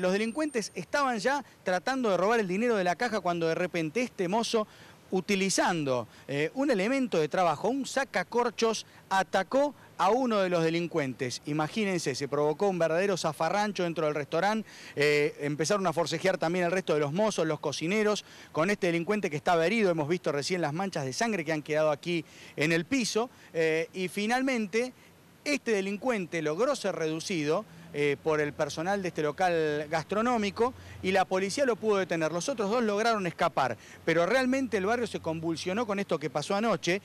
Los delincuentes estaban ya tratando de robar el dinero de la caja cuando de repente este mozo, utilizando eh, un elemento de trabajo, un sacacorchos, atacó a uno de los delincuentes. Imagínense, se provocó un verdadero zafarrancho dentro del restaurante. Eh, empezaron a forcejear también el resto de los mozos, los cocineros, con este delincuente que estaba herido. Hemos visto recién las manchas de sangre que han quedado aquí en el piso. Eh, y finalmente este delincuente logró ser reducido eh, por el personal de este local gastronómico y la policía lo pudo detener. Los otros dos lograron escapar, pero realmente el barrio se convulsionó con esto que pasó anoche